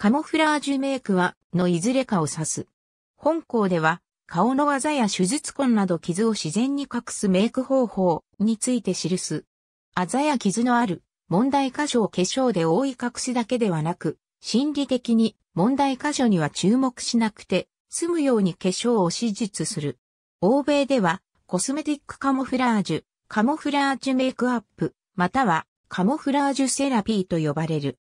カモフラージュメイクは、のいずれかを指す。本校では、顔の技や手術痕など傷を自然に隠すメイク方法について記す。あざや傷のある問題箇所を化粧で覆い隠すだけではなく、心理的に問題箇所には注目しなくて、済むように化粧を手術する。欧米では、コスメティックカモフラージュ、カモフラージュメイクアップ、またはカモフラージュセラピーと呼ばれる。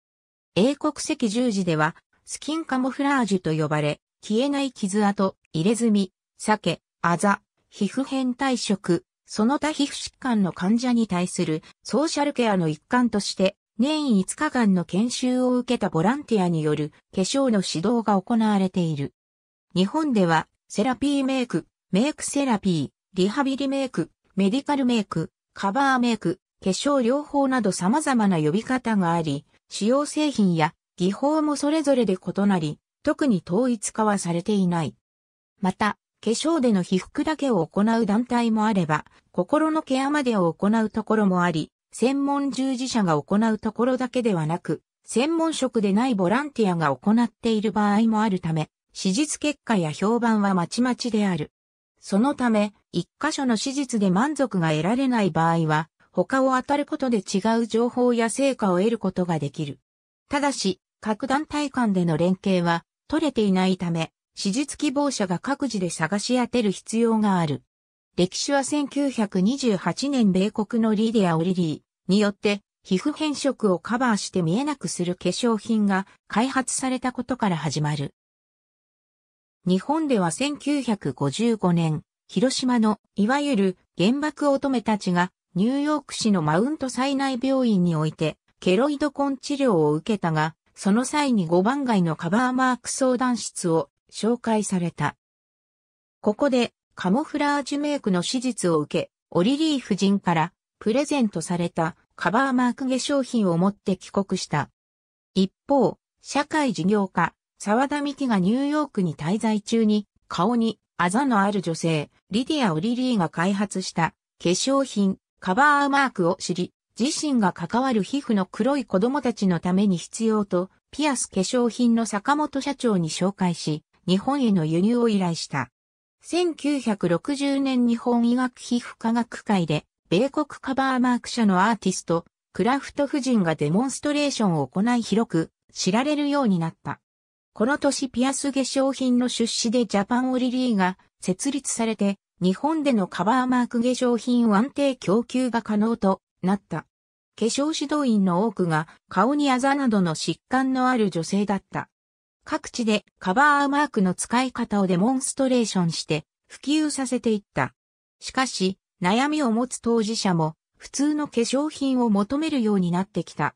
英国赤十字では、スキンカモフラージュと呼ばれ、消えない傷跡、入れ墨、酒、あざ、皮膚変態色、その他皮膚疾患の患者に対するソーシャルケアの一環として、年5日間の研修を受けたボランティアによる化粧の指導が行われている。日本では、セラピーメイク、メイクセラピー、リハビリメイク、メディカルメイク、カバーメイク、化粧療法など様々な呼び方があり、使用製品や技法もそれぞれで異なり、特に統一化はされていない。また、化粧での被覆だけを行う団体もあれば、心のケアまでを行うところもあり、専門従事者が行うところだけではなく、専門職でないボランティアが行っている場合もあるため、手術結果や評判はまちまちである。そのため、一箇所の手術で満足が得られない場合は、他を当たることで違う情報や成果を得ることができる。ただし、各団体間での連携は取れていないため、史実希望者が各自で探し当てる必要がある。歴史は1928年米国のリーディア・オリリーによって皮膚変色をカバーして見えなくする化粧品が開発されたことから始まる。日本では1955年、広島のいわゆる原爆乙女たちがニューヨーク市のマウント災内病院において、ケロイド根治療を受けたが、その際に5番街のカバーマーク相談室を紹介された。ここでカモフラージュメイクの手術を受け、オリリー夫人からプレゼントされたカバーマーク化粧品を持って帰国した。一方、社会事業家、沢田美希がニューヨークに滞在中に、顔にあざのある女性、リディア・オリリーが開発した化粧品カバーアーマークを知り、自身が関わる皮膚の黒い子供たちのために必要と、ピアス化粧品の坂本社長に紹介し、日本への輸入を依頼した。1960年日本医学皮膚科学会で、米国カバーマーク社のアーティスト、クラフト夫人がデモンストレーションを行い広く知られるようになった。この年ピアス化粧品の出資でジャパンオリリーが設立されて、日本でのカバーマーク化粧品を安定供給が可能となった。化粧指導員の多くが顔にあざなどの疾患のある女性だった。各地でカバーマークの使い方をデモンストレーションして普及させていった。しかし、悩みを持つ当事者も普通の化粧品を求めるようになってきた。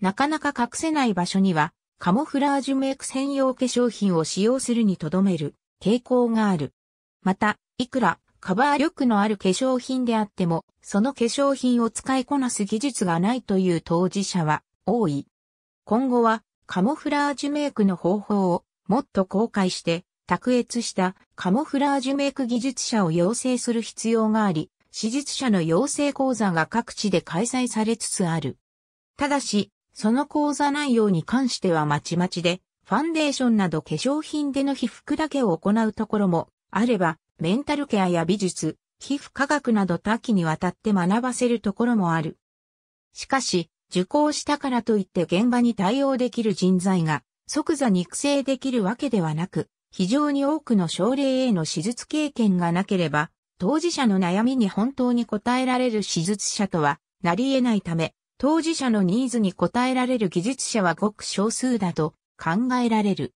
なかなか隠せない場所にはカモフラージュメイク専用化粧品を使用するにとどめる傾向がある。また、いくらカバー力のある化粧品であっても、その化粧品を使いこなす技術がないという当事者は多い。今後はカモフラージュメイクの方法をもっと公開して、卓越したカモフラージュメイク技術者を養成する必要があり、史実者の養成講座が各地で開催されつつある。ただし、その講座内容に関してはまちまちで、ファンデーションなど化粧品での被覆だけを行うところもあれば、メンタルケアや美術、皮膚科学など多岐にわたって学ばせるところもある。しかし、受講したからといって現場に対応できる人材が即座に育成できるわけではなく、非常に多くの症例への手術経験がなければ、当事者の悩みに本当に応えられる手術者とはなり得ないため、当事者のニーズに応えられる技術者はごく少数だと考えられる。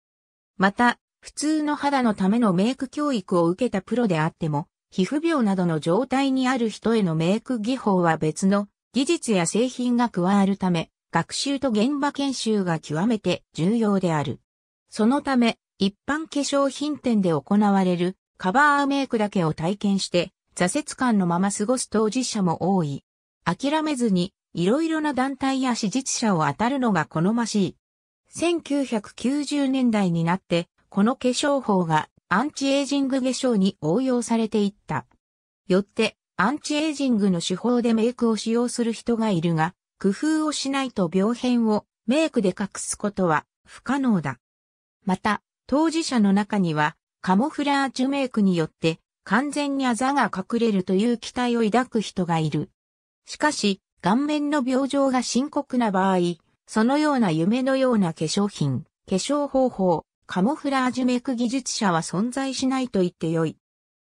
また、普通の肌のためのメイク教育を受けたプロであっても、皮膚病などの状態にある人へのメイク技法は別の技術や製品が加わるため、学習と現場研修が極めて重要である。そのため、一般化粧品店で行われるカバーメイクだけを体験して、挫折感のまま過ごす当事者も多い。諦めずに、いろいろな団体や支持者を当たるのが好ましい。1990年代になって、この化粧法がアンチエイジング化粧に応用されていった。よって、アンチエイジングの手法でメイクを使用する人がいるが、工夫をしないと病変をメイクで隠すことは不可能だ。また、当事者の中には、カモフラージュメイクによって完全にあざが隠れるという期待を抱く人がいる。しかし、顔面の病状が深刻な場合、そのような夢のような化粧品、化粧方法、カモフラージュメイク技術者は存在しないと言ってよい。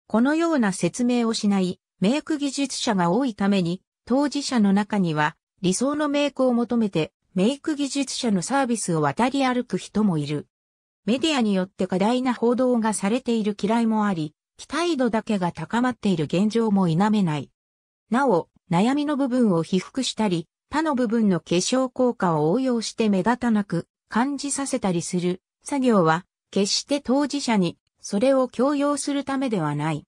このような説明をしないメイク技術者が多いために、当事者の中には理想のメイクを求めてメイク技術者のサービスを渡り歩く人もいる。メディアによって過大な報道がされている嫌いもあり、期待度だけが高まっている現状も否めない。なお、悩みの部分を被覆したり、他の部分の化粧効果を応用して目立たなく感じさせたりする作業は決して当事者にそれを強要するためではない。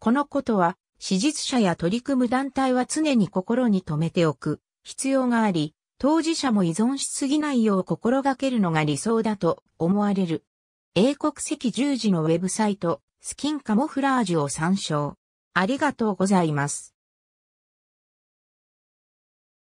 このことは、支実者や取り組む団体は常に心に留めておく必要があり、当事者も依存しすぎないよう心がけるのが理想だと思われる。英国赤十字のウェブサイト、スキンカモフラージュを参照。ありがとうございます。